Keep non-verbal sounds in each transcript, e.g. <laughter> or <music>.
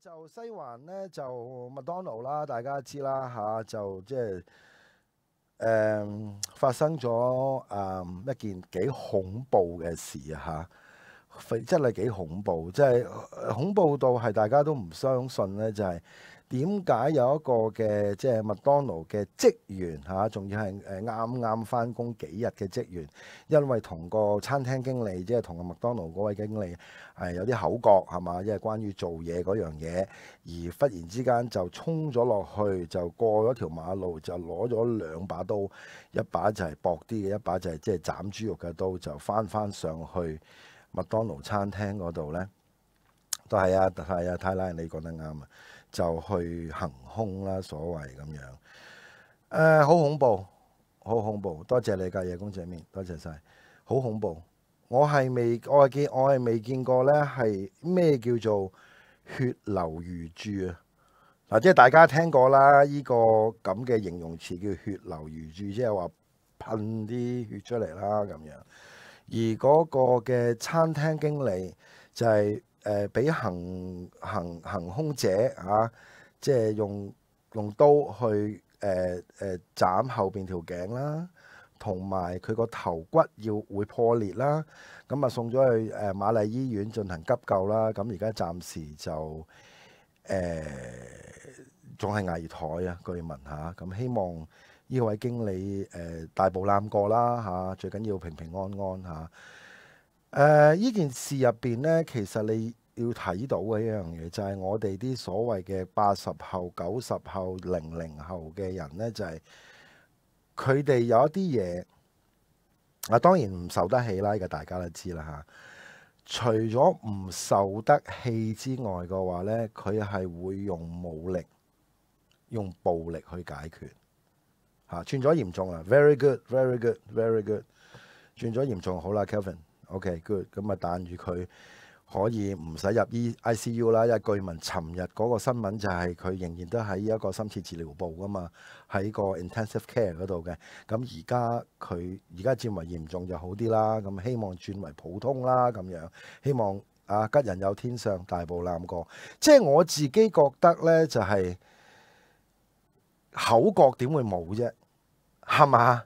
就西环咧，就麦当劳啦，大家知啦吓，就即系诶，发生咗啊一件几恐怖嘅事啊吓，真系几恐怖，即系恐怖到系大家都唔相信咧，就系。點解有一個嘅即係麥當勞嘅職員嚇，仲要係誒啱啱翻工幾日嘅職員，因為同個餐廳經理即係同個麥當勞嗰位經理係有啲口角係嘛，即為關於做嘢嗰樣嘢，而忽然之間就衝咗落去，就過咗條馬路，就攞咗兩把刀，一把就係薄啲嘅，一把就係即係斬豬肉嘅刀，就翻翻上去麥當勞餐廳嗰度咧，都係啊，係啊，太奶你講得啱啊！就去行凶啦，所謂咁樣，誒好恐怖，好恐怖！多謝你嘅夜公仔面，多謝晒。好恐怖！我係未，我係見，我係未見過咧，係咩叫做血流如注啊？嗱，即係大家聽過啦，依個咁嘅形容詞叫血流如注，即係話噴啲血出嚟啦咁樣。而嗰個嘅餐廳經理就係。誒俾行行行兇者嚇，即係用用刀去誒誒斬後邊條頸啦，同埋佢個頭骨要會破裂啦，咁啊送咗去誒瑪麗醫院進行急救啦。咁而家暫時就誒仲係危殆啊，據聞嚇。咁希望呢位經理誒大步攬過啦嚇，最緊要平平安安嚇。誒呢件事入邊呢，其實你。要睇到嘅一樣嘢，就係我哋啲所謂嘅八十後、九十後、零零後嘅人呢，就係佢哋有一啲嘢啊，當然唔受得起啦，呢個大家都知啦嚇。除咗唔受得氣之外嘅話呢佢係會用武力、用暴力去解決嚇。轉咗嚴重啦，very good，very good，very good。轉咗嚴重好啦 k e l v i n o k g o o d 咁啊彈住佢。可以唔使入 I I C U 啦，因為據聞尋日嗰個新聞就係佢仍然都喺一個深切治療部噶嘛，喺個 intensive care 嗰度嘅。咁而家佢而家轉為嚴重就好啲啦，咁希望轉為普通啦咁樣。希望啊吉人有天相，大步攬過。即係我自己覺得呢，就係口角點會冇啫？係嘛？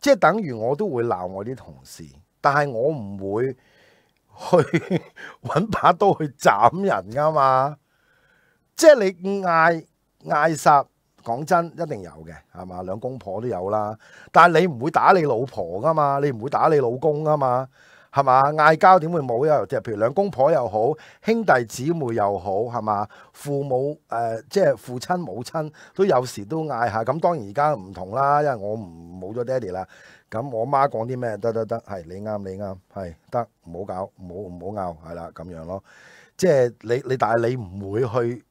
即係等於我都會鬧我啲同事，但係我唔會。去揾 <laughs> 把刀去斩人噶嘛？即系你嗌嗌杀，讲真一定有嘅，系嘛？两公婆都有啦，但系你唔会打你老婆噶嘛？你唔会打你老公噶嘛？系嘛？嗌交点会冇啊？即系譬如两公婆又好，兄弟姊妹又好，系嘛？父母诶，即系父亲母亲都有时都嗌下。咁当然而家唔同啦，因为我唔冇咗爹哋啦。咁我媽講啲咩？得得得，係你啱，你啱，係得，唔好搞，唔好唔好拗，係啦，咁樣咯。即係你你，但係你唔會去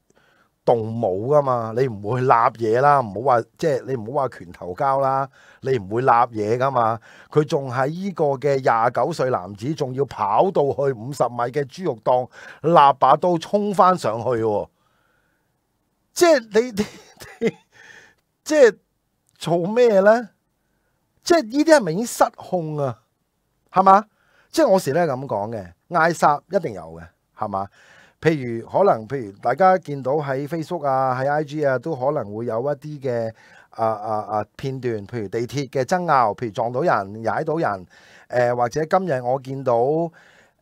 動武噶嘛，你唔會立嘢啦，唔好話即係你唔好話拳頭交啦，你唔會立嘢噶嘛。佢仲喺依個嘅廿九歲男子，仲要跑到去五十米嘅豬肉檔，立把刀衝翻上去喎。即係你你你，即係做咩咧？即係呢啲係咪已經失控啊？係嘛？即係我時咧咁講嘅，嗌殺一定有嘅，係嘛？譬如可能譬如大家見到喺 Facebook 啊、喺 IG 啊，都可能會有一啲嘅啊啊啊片段，譬如地鐵嘅爭拗，譬如撞到人、踩到人，誒或者今日我見到誒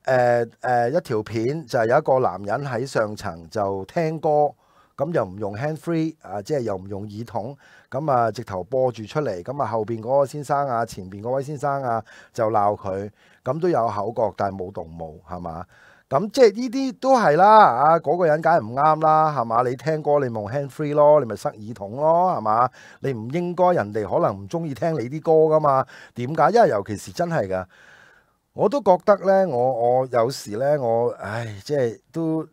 誒一條片，就係有一個男人喺上層就聽歌。咁又唔用 hand free 啊，即係又唔用耳筒，咁啊直頭播住出嚟，咁啊後邊嗰個先生啊，前邊嗰位先生啊就鬧佢，咁都有口角，但係冇動武係嘛？咁即係呢啲都係啦，啊嗰個人梗係唔啱啦係嘛？你聽歌你用 hand free 咯，你咪塞耳筒咯係嘛？你唔應該，人哋可能唔中意聽你啲歌噶嘛？點解？因為尤其是真係噶，我都覺得咧，我我有時咧，我唉即係都。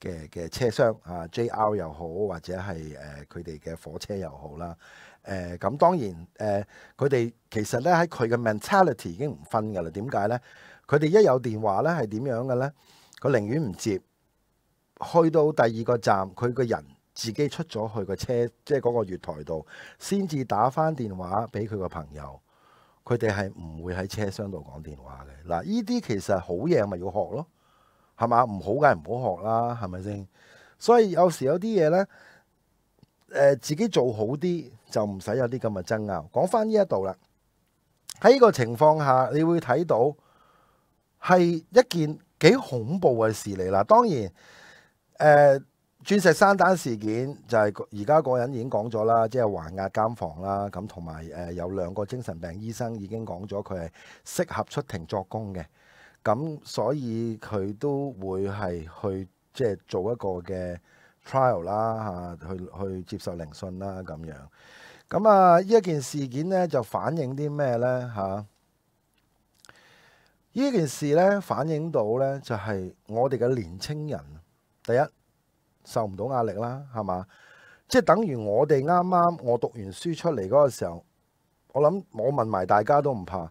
嘅嘅車廂啊，JR 又好，或者係誒佢哋嘅火車又好啦。誒咁當然誒，佢哋其實咧喺佢嘅 mentality 已經唔分噶啦。點解咧？佢哋一有電話咧係點樣嘅咧？佢寧願唔接，去到第二個站，佢個人自己出咗去個車，即係嗰個月台度，先至打翻電話俾佢個朋友。佢哋係唔會喺車廂度講電話嘅。嗱，呢啲其實好嘢，咪要學咯。系嘛？唔好梗系唔好學啦，系咪先？所以有時有啲嘢咧，自己做好啲就唔使有啲咁嘅爭拗。講翻呢一度啦，喺呢個情況下，你會睇到係一件幾恐怖嘅事嚟啦。當然，誒鑽石山單事件就係而家嗰人已經講咗啦，即係还押監房啦，咁同埋诶有兩個精神病醫生已經講咗佢係適合出庭作供嘅。咁所以佢都會係去即係做一個嘅 trial 啦嚇，去去接受聆訊啦咁樣。咁啊呢一件事件咧就反映啲咩咧嚇？依件事咧反映到咧就係我哋嘅年青人，第一受唔到壓力啦，係嘛？即係等於我哋啱啱我讀完書出嚟嗰個時候，我諗我問埋大家都唔怕。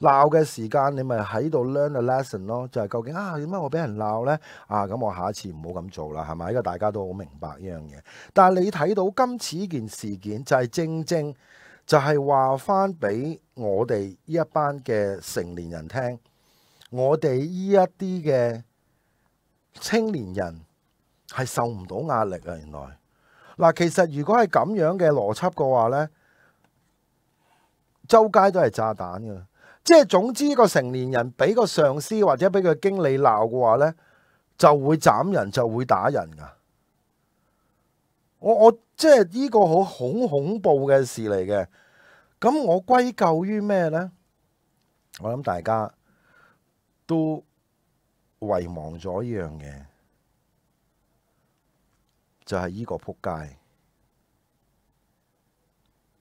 鬧嘅時間，你咪喺度 learn a lesson 咯，就係究竟啊點解我俾人鬧呢？啊咁，我下一次唔好咁做啦，係咪？呢个大家都好明白呢樣嘢。但係你睇到今次呢件事件，就係正正就係話翻俾我哋呢一班嘅成年人聽，我哋呢一啲嘅青年人係受唔到壓力啊！原來嗱，其實如果係咁樣嘅邏輯嘅話呢，周街都係炸彈㗎。即系总之，个成年人俾个上司或者俾个经理闹嘅话咧，就会斩人，就会打人噶。我我即系呢个好恐恐怖嘅事嚟嘅。咁我归咎于咩咧？我谂大家都遗忘咗一样嘅，就系呢个扑街。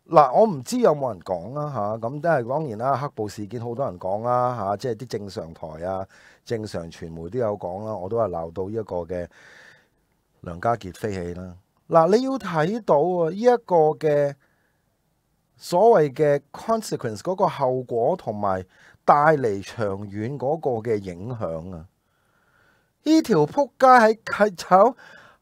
嗱，我唔知有冇人講啦嚇，咁都係當然啦。黑暴事件好多人講啦嚇，即係啲正常台啊、正常傳媒都有講啦。我都係鬧到呢一個嘅梁家傑飛起啦。嗱，你要睇到啊，依一個嘅所謂嘅 consequence 嗰個後果同埋帶嚟長遠嗰個嘅影響啊！呢條撲街喺街走。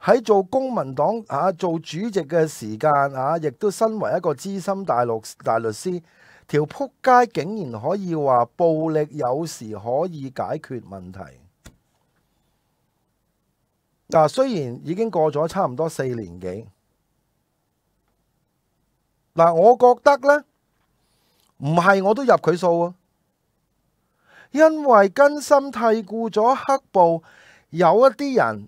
喺做公民党啊，做主席嘅时间啊，亦都身为一个资深大陆大律师，条扑街竟然可以话暴力有时可以解决问题。嗱，虽然已经过咗差唔多四年几，嗱，我觉得呢，唔系我都入佢数啊，因为根深蒂固咗黑暴，有一啲人。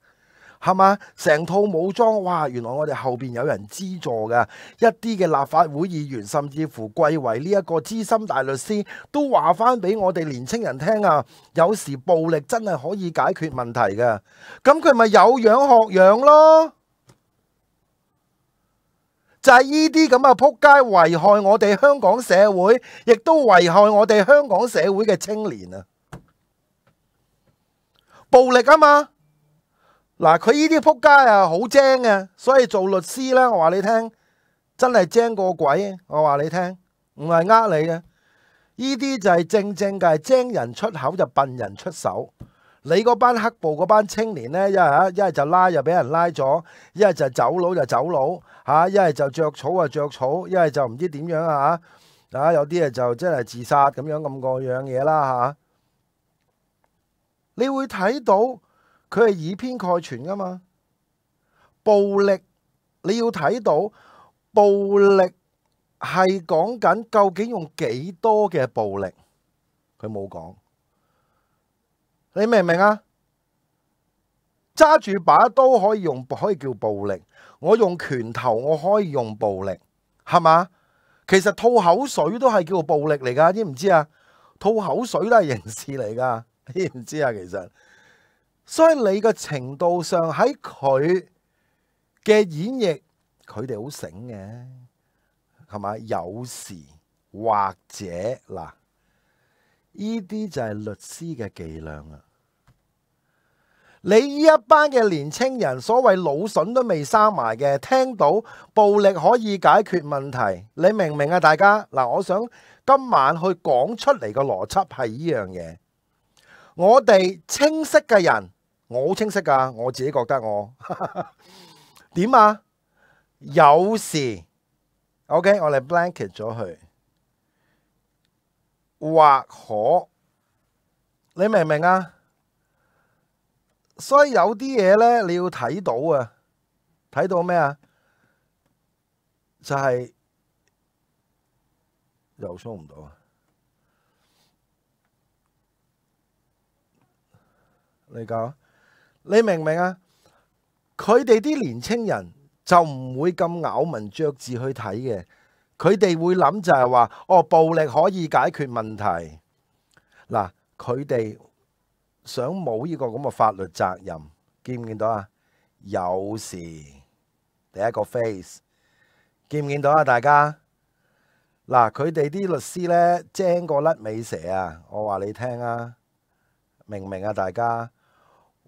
系嘛？成套武装哇！原来我哋后边有人资助噶，一啲嘅立法会议员，甚至乎贵为呢一个资深大律师，都话翻俾我哋年青人听啊！有时暴力真系可以解决问题嘅，咁佢咪有样学样咯？就系呢啲咁嘅扑街，危害我哋香港社会，亦都危害我哋香港社会嘅青年啊！暴力啊嘛！嗱，佢呢啲仆街啊，好精嘅，所以做律师咧，我话你听，真系精过鬼，我话你听，唔系呃你嘅。呢啲就系正正嘅，系精人出口就笨人出手。你嗰班黑暴嗰班青年咧，一系一系就拉就俾人拉咗，一系就走佬就走佬，吓，一系就着草就着草，一系就唔知点样啊，啊，有啲啊就真系自杀咁样咁个样嘢啦，吓，你会睇到。佢系以偏概全噶嘛？暴力你要睇到，暴力系讲紧究竟用几多嘅暴力？佢冇讲，你明唔明啊？揸住把刀可以用，可以叫暴力。我用拳头，我可以用暴力，系嘛？其实吐口水都系叫暴力嚟噶，知唔知啊？吐口水都系刑事嚟噶，知唔知啊？其实。所以你嘅程度上喺佢嘅演绎，佢哋好醒嘅，系咪？有时或者嗱，呢啲就系律师嘅伎俩啊！你呢一班嘅年青人，所谓脑笋都未生埋嘅，聽到暴力可以解決問題，你明唔明啊？大家嗱，我想今晚去講出嚟嘅邏輯係呢樣嘢，我哋清晰嘅人。我好清晰噶，我自己觉得我点啊？有时 OK，我哋 blanket 咗佢，或可你明唔明啊？所以有啲嘢咧，你要睇到啊，睇到咩啊？就系又收唔到啊！你讲。你明唔明啊？佢哋啲年青人就唔会咁咬文嚼字去睇嘅，佢哋会谂就系话哦，暴力可以解决问题。嗱，佢哋想冇呢个咁嘅法律责任，见唔见到啊？有事，第一个 face，见唔见到啊？大家，嗱，佢哋啲律师咧精过甩尾蛇啊！我话你听啊，明唔明啊？大家。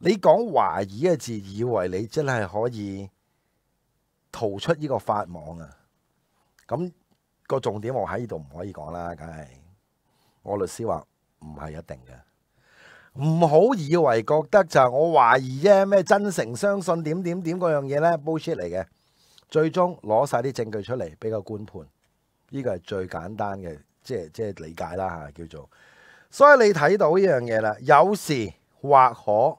你讲怀疑嘅字，以为你真系可以逃出呢个法网啊？咁个重点我喺呢度唔可以讲啦，梗系我律师话唔系一定嘅。唔好以为觉得就系我怀疑啫咩？真诚相信点点点嗰样嘢咧，bullshit 嚟嘅。最终攞晒啲证据出嚟俾个官判，呢个系最简单嘅，即系即系理解啦吓，叫做。所以你睇到呢样嘢啦，有时或可。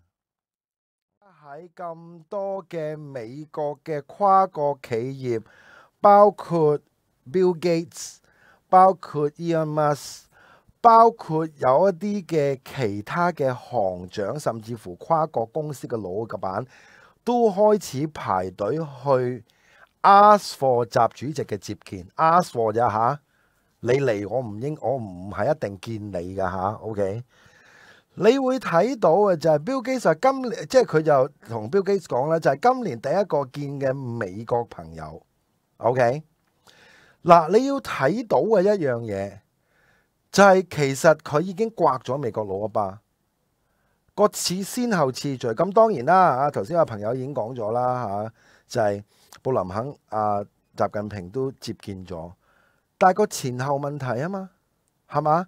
喺咁多嘅美国嘅跨国企业，包括 Bill Gates，包括 Elon Musk，包括有一啲嘅其他嘅行长，甚至乎跨国公司嘅老嘅板，都开始排队去 Ask for 集主席嘅接见。Ask for 咋吓？你嚟我唔应，我唔系一定见你噶吓。OK。你会睇到嘅就系 Bill Gates 今年，即系佢就同 Bill Gates 讲咧，就系今年第一个见嘅美国朋友。OK，嗱，你要睇到嘅一样嘢就系其实佢已经刮咗美国佬啊吧，个次先后次序咁，当然啦，啊头先阿朋友已经讲咗啦，吓就系布林肯啊，习近平都接见咗，但系个前后问题啊嘛，系嘛？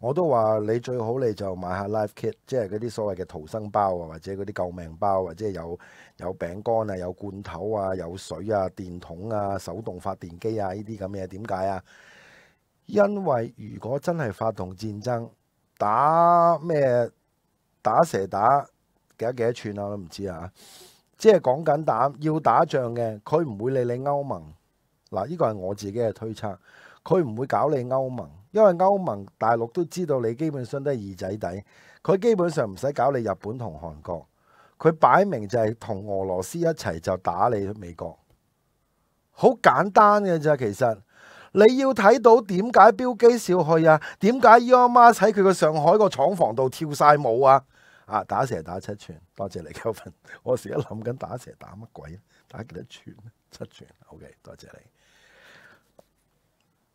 我都話你最好你就買下 life kit，即係嗰啲所謂嘅逃生包啊，或者嗰啲救命包，或者有有餅乾啊，有罐頭啊，有水啊，電筒啊，手動發電機啊，呢啲咁嘅點解啊？因為如果真係發動戰爭，打咩打蛇打幾多幾多寸啊？我都唔知啊，即係講緊打要打仗嘅，佢唔會理你歐盟嗱，呢個係我自己嘅推測。佢唔会搞你欧盟，因为欧盟大陆都知道你基本上都系二仔底，佢基本上唔使搞你日本同韩国，佢摆明就系同俄罗斯一齐就打你美国，好简单嘅咋其实，你要睇到点解標鸡少去啊？点解 e l o m 喺佢个上海个厂房度跳晒舞啊？啊打蛇打七寸，多谢你扣分，我时一谂紧打蛇打乜鬼打几多寸七寸，OK，多谢你。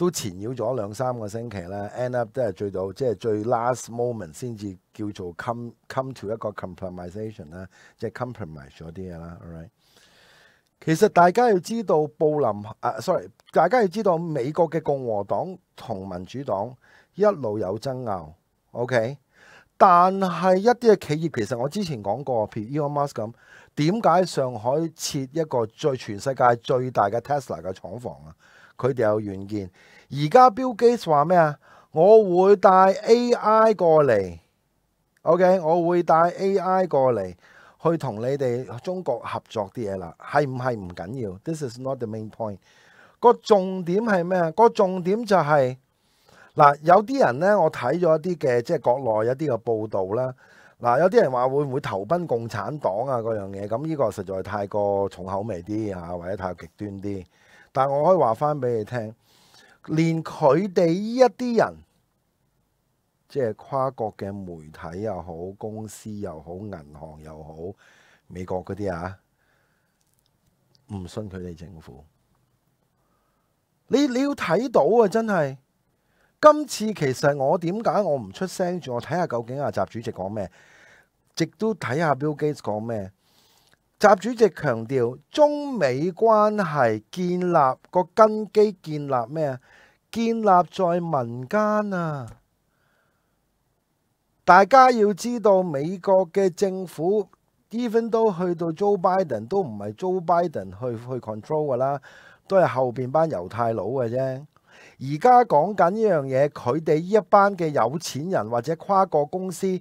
都纏繞咗兩三個星期啦，end up 都係最到即系最 last moment 先至叫做 come come to 一個 c o m p r o m i s a t i n 啦，即系 compromise 咗啲嘢啦。Alright，其實大家要知道布林啊，sorry，大家要知道美國嘅共和黨同民主黨一路有爭拗。OK，但係一啲嘅企業其實我之前講過，譬如 Elon Musk 咁，點解上海設一個最全世界最大嘅 Tesla 嘅廠房啊？佢哋有軟件，而家 Bill Gates 話咩啊？我會帶 AI 過嚟，OK，我會帶 AI 過嚟去同你哋中國合作啲嘢啦，係唔係唔緊要？This is not the main point。個重點係咩啊？個重點就係嗱，有啲人呢，我睇咗一啲嘅即係國內一啲嘅報道啦。嗱，有啲人話會唔會投奔共產黨啊？嗰樣嘢咁呢個實在太過重口味啲啊，或者太極端啲。但我可以話翻俾你聽，連佢哋呢一啲人，即係跨國嘅媒體又好，公司又好，銀行又好，美國嗰啲啊，唔信佢哋政府。你你要睇到啊，真係今次其實我點解我唔出聲？住我睇下究竟阿習主席講咩，亦都睇下 Bill Gates 講咩。习主席强调，中美关系建立个根基，建立咩啊？建立在民间啊！大家要知道，美国嘅政府，even 都去到 Joe Biden 都唔系 Joe Biden 去去 control 噶啦，都系后边班犹太佬嘅啫。而家讲紧呢样嘢，佢哋呢一班嘅有钱人或者跨国公司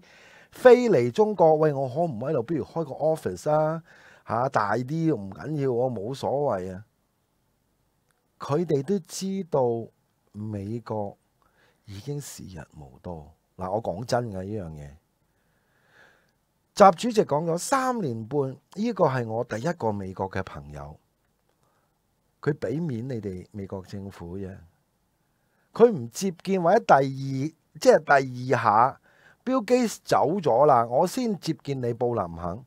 飞嚟中国，喂，我可唔可以喺度，不如开个 office 啊？吓大啲唔紧要，我冇所谓啊！佢哋都知道美国已经时日无多嗱，我讲真嘅呢样嘢。习主席讲咗三年半，呢个系我第一个美国嘅朋友，佢俾面你哋美国政府啫。佢唔接见或者第二，即系第二下标机走咗啦，我先接见你，布林肯。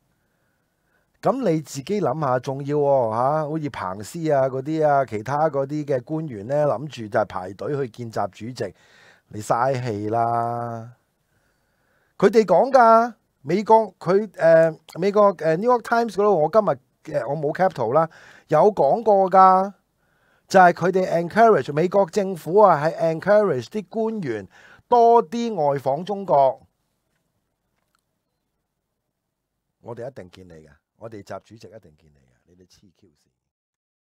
咁你自己谂下重要喎好似彭斯啊嗰啲啊，其他嗰啲嘅官员呢，谂住就系排队去见习主席，你嘥气啦！佢哋讲噶，美国佢诶美国诶 New York Times 嗰度，我今日我冇 c a p t u 啦，有讲过噶，就系佢哋 encourage 美国政府啊系 encourage 啲官员多啲外访中国，我哋一定见你嘅。我哋习主席一定见你噶，你哋黐 Q 线。